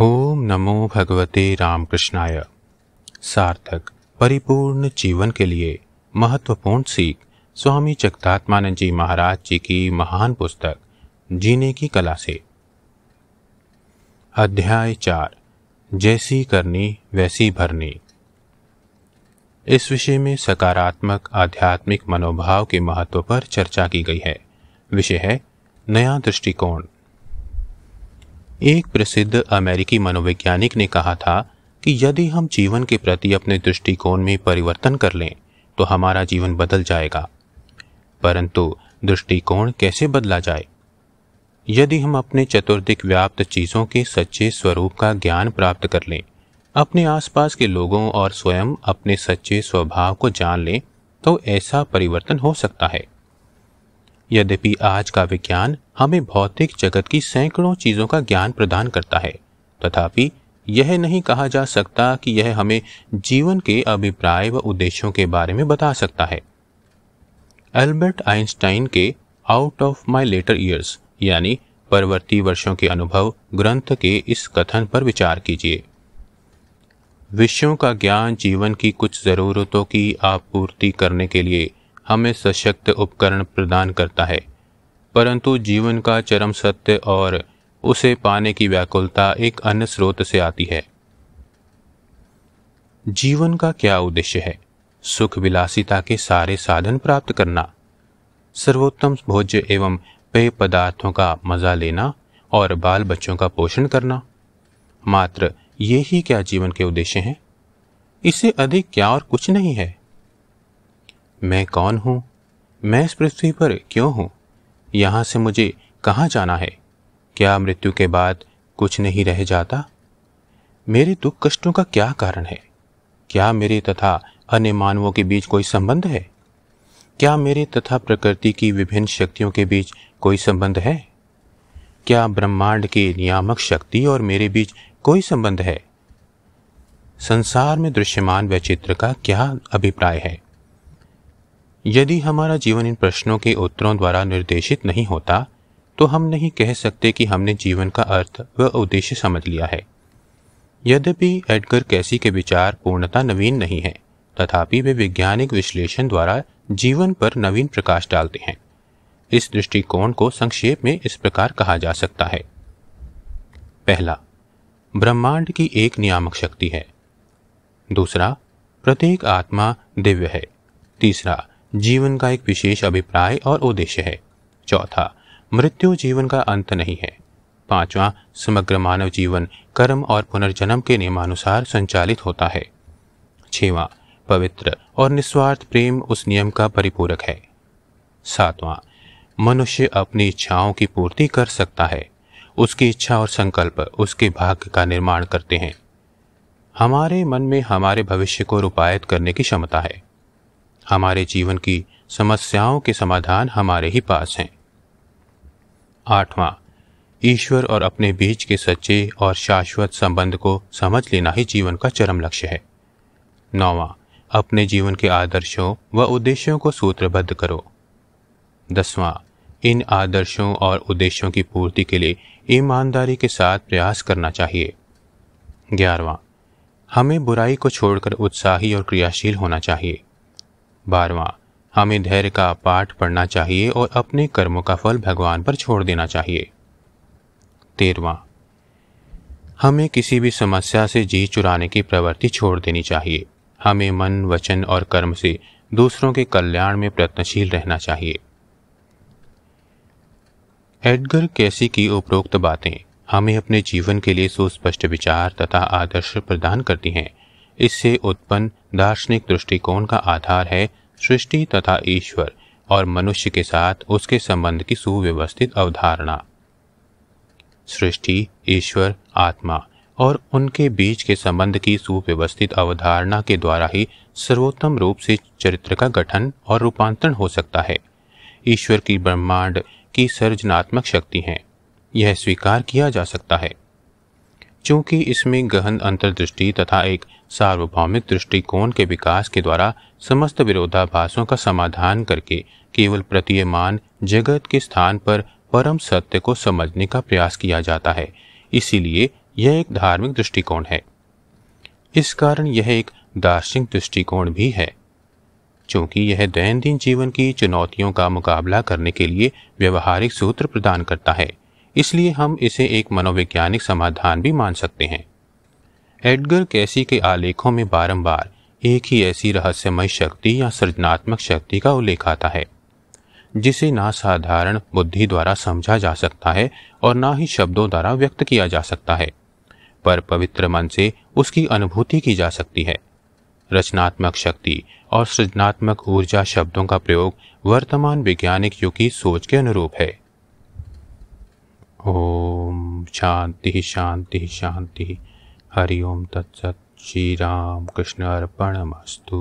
ओम नमो भगवते रामकृष्णाय सार्थक परिपूर्ण जीवन के लिए महत्वपूर्ण सीख स्वामी जगदात्मानंद जी महाराज जी की महान पुस्तक जीने की कला से अध्याय चार जैसी करनी वैसी भरनी इस विषय में सकारात्मक आध्यात्मिक मनोभाव के महत्व पर चर्चा की गई है विषय है नया दृष्टिकोण एक प्रसिद्ध अमेरिकी मनोवैज्ञानिक ने कहा था कि यदि हम जीवन के प्रति अपने दृष्टिकोण में परिवर्तन कर लें तो हमारा जीवन बदल जाएगा परंतु दृष्टिकोण कैसे बदला जाए यदि हम अपने चतुर्दिक व्याप्त चीज़ों के सच्चे स्वरूप का ज्ञान प्राप्त कर लें अपने आसपास के लोगों और स्वयं अपने सच्चे स्वभाव को जान लें तो ऐसा परिवर्तन हो सकता है यद्यपि आज का विज्ञान हमें भौतिक जगत की सैकड़ों चीजों का ज्ञान प्रदान करता है तथापि यह नहीं कहा जा सकता कि यह हमें जीवन के अभिप्राय व उद्देश्यों के बारे में बता सकता है एल्बर्ट आइंस्टाइन के out of my later years यानी परवर्ती वर्षों के अनुभव ग्रंथ के इस कथन पर विचार कीजिए विषयों का ज्ञान जीवन की कुछ जरूरतों की आपूर्ति करने के लिए हमें सशक्त उपकरण प्रदान करता है परंतु जीवन का चरम सत्य और उसे पाने की व्याकुलता एक अन्य स्रोत से आती है जीवन का क्या उद्देश्य है सुख विलासिता के सारे साधन प्राप्त करना सर्वोत्तम भोज्य एवं पेय पदार्थों का मजा लेना और बाल बच्चों का पोषण करना मात्र ये ही क्या जीवन के उद्देश्य हैं इससे अधिक क्या और कुछ नहीं है मैं कौन हूँ मैं इस पृथ्वी पर क्यों हूँ यहाँ से मुझे कहाँ जाना है क्या मृत्यु के बाद कुछ नहीं रह जाता मेरे दुख कष्टों का क्या कारण है क्या मेरे तथा अन्य मानवों के बीच कोई संबंध है क्या मेरे तथा प्रकृति की विभिन्न शक्तियों के बीच कोई संबंध है क्या ब्रह्मांड के नियामक शक्ति और मेरे बीच कोई संबंध है संसार में दृश्यमान वैचित्र का क्या अभिप्राय है यदि हमारा जीवन इन प्रश्नों के उत्तरों द्वारा निर्देशित नहीं होता तो हम नहीं कह सकते कि हमने जीवन का अर्थ व उद्देश्य समझ लिया है यद्यपि एडगर कैसी के विचार पूर्णता नवीन नहीं है तथापि वे वैज्ञानिक विश्लेषण द्वारा जीवन पर नवीन प्रकाश डालते हैं इस दृष्टिकोण को संक्षेप में इस प्रकार कहा जा सकता है पहला ब्रह्मांड की एक नियामक शक्ति है दूसरा प्रत्येक आत्मा दिव्य है तीसरा जीवन का एक विशेष अभिप्राय और उद्देश्य है चौथा मृत्यु जीवन का अंत नहीं है पांचवा समग्र मानव जीवन कर्म और पुनर्जन्म के नियमानुसार संचालित होता है छवा पवित्र और निस्वार्थ प्रेम उस नियम का परिपूरक है सातवां मनुष्य अपनी इच्छाओं की पूर्ति कर सकता है उसकी इच्छा और संकल्प उसके भाग्य का निर्माण करते हैं हमारे मन में हमारे भविष्य को रूपायत करने की क्षमता है हमारे जीवन की समस्याओं के समाधान हमारे ही पास हैं आठवां ईश्वर और अपने बीच के सच्चे और शाश्वत संबंध को समझ लेना ही जीवन का चरम लक्ष्य है नौवां अपने जीवन के आदर्शों व उद्देश्यों को सूत्रबद्ध करो दसवां इन आदर्शों और उद्देश्यों की पूर्ति के लिए ईमानदारी के साथ प्रयास करना चाहिए ग्यारहवां हमें बुराई को छोड़कर उत्साही और क्रियाशील होना चाहिए बारवा हमें धैर्य का पाठ पढ़ना चाहिए और अपने कर्मों का फल भगवान पर छोड़ देना चाहिए तेरवा हमें किसी भी समस्या से जी चुराने की प्रवृत्ति छोड़ देनी चाहिए हमें मन वचन और कर्म से दूसरों के कल्याण में प्रयत्नशील रहना चाहिए एडगर कैसी की उपरोक्त बातें हमें अपने जीवन के लिए सुस्पष्ट विचार तथा आदर्श प्रदान करती हैं इससे उत्पन्न दार्शनिक दृष्टिकोण का आधार है सृष्टि तथा ईश्वर और मनुष्य के साथ उसके संबंध की सुव्यवस्थित अवधारणा सृष्टि ईश्वर आत्मा और उनके बीच के संबंध की सुव्यवस्थित अवधारणा के द्वारा ही सर्वोत्तम रूप से चरित्र का गठन और रूपांतरण हो सकता है ईश्वर की ब्रह्मांड की सर्जनात्मक शक्ति है यह स्वीकार किया जा सकता है क्योंकि इसमें गहन अंतर्दृष्टि तथा एक सार्वभौमिक दृष्टिकोण के विकास के द्वारा समस्त विरोधाभासों का समाधान करके केवल प्रतीयमान जगत के स्थान पर परम सत्य को समझने का प्रयास किया जाता है इसीलिए यह एक धार्मिक दृष्टिकोण है इस कारण यह एक दार्शनिक दृष्टिकोण भी है क्योंकि यह दैनंदिन जीवन की चुनौतियों का मुकाबला करने के लिए व्यवहारिक सूत्र प्रदान करता है इसलिए हम इसे एक मनोवैज्ञानिक समाधान भी मान सकते हैं एडगर कैसी के आलेखों में बारंबार एक ही ऐसी रहस्यमय शक्ति या सृजनात्मक शक्ति का उल्लेख आता है जिसे ना साधारण बुद्धि द्वारा समझा जा सकता है और ना ही शब्दों द्वारा व्यक्त किया जा सकता है पर पवित्र मन से उसकी अनुभूति की जा सकती है रचनात्मक शक्ति और सृजनात्मक ऊर्जा शब्दों का प्रयोग वर्तमान वैज्ञानिक युग की सोच के अनुरूप है शान्तिः शान्तिः शान्तिः हरि ओं तत्सत् श्रीराम अर्पणमस्तु